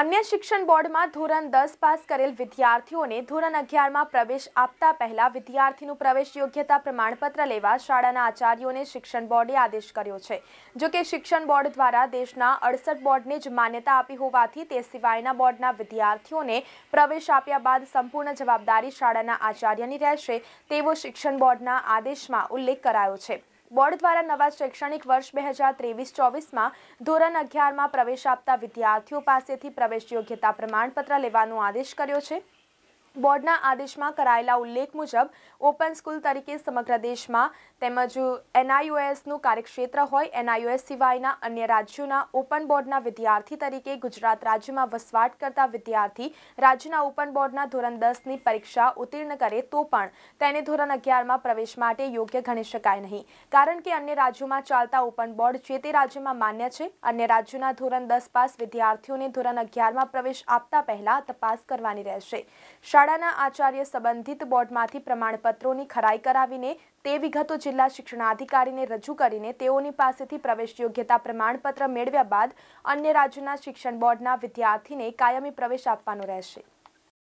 અન્ય શિક્ષણ બોર્ડમાં ધોરણ દસ પાસ કરેલ વિદ્યાર્થીઓને ધોરણ અગિયારમાં પ્રવેશ આપતા પહેલા વિદ્યાર્થીનું પ્રવેશ યોગ્યતા પ્રમાણપત્ર લેવા શાળાના આચાર્યોને શિક્ષણ બોર્ડે આદેશ કર્યો છે જો કે શિક્ષણ બોર્ડ દ્વારા દેશના અડસઠ બોર્ડને જ માન્યતા આપી હોવાથી તે સિવાયના બોર્ડના વિદ્યાર્થીઓને પ્રવેશ આપ્યા બાદ સંપૂર્ણ જવાબદારી શાળાના આચાર્યની રહેશે તેવો શિક્ષણ બોર્ડના આદેશમાં ઉલ્લેખ કરાયો છે બોર્ડ દ્વારા નવા શૈક્ષણિક વર્ષ બે હજાર ત્રેવીસ ચોવીસમાં ધોરણ અગિયારમાં પ્રવેશ આપતા વિદ્યાર્થીઓ પાસેથી પ્રવેશ યોગ્યતા પ્રમાણપત્ર લેવાનો આદેશ કર્યો છે બોર્ડના આદેશમાં કરાયેલા ઉલ્લેખ મુજબ ઓપન સ્કૂલ તરીકે સમગ્ર દેશમાં તેમજ એનઆઈઓએસનું કાર્યક્ષેત્ર હોય એનઆઈઓએસ સિવાયના અન્ય રાજ્યોના ઓપન બોર્ડના વિદ્યાર્થી તરીકે ગુજરાત રાજ્યમાં વસવાટ કરતા વિદ્યાર્થી રાજ્યના ઓપન બોર્ડના ધોરણ દસની પરીક્ષા ઉત્તીર્ણ કરે તો પણ તેને ધોરણ અગિયારમાં પ્રવેશ માટે યોગ્ય ગણી શકાય નહીં કારણ કે અન્ય રાજ્યોમાં ચાલતા ઓપન બોર્ડ જે તે રાજ્યમાં માન્ય છે અન્ય રાજ્યોના ધોરણ દસ પાસ વિદ્યાર્થીઓને ધોરણ અગિયારમાં પ્રવેશ આપતા પહેલા તપાસ કરવાની રહેશે શાળા શાળાના આચાર્ય સંબંધિત બોર્ડમાંથી પ્રમાણપત્રોની ખરાઈ કરાવીને તે વિગતો જિલ્લા શિક્ષણાધિકારીને રજૂ કરીને તેઓની પાસેથી પ્રવેશ યોગ્યતા પ્રમાણપત્ર મેળવ્યા બાદ અન્ય રાજ્યના શિક્ષણ બોર્ડના વિદ્યાર્થીને કાયમી પ્રવેશ આપવાનો રહેશે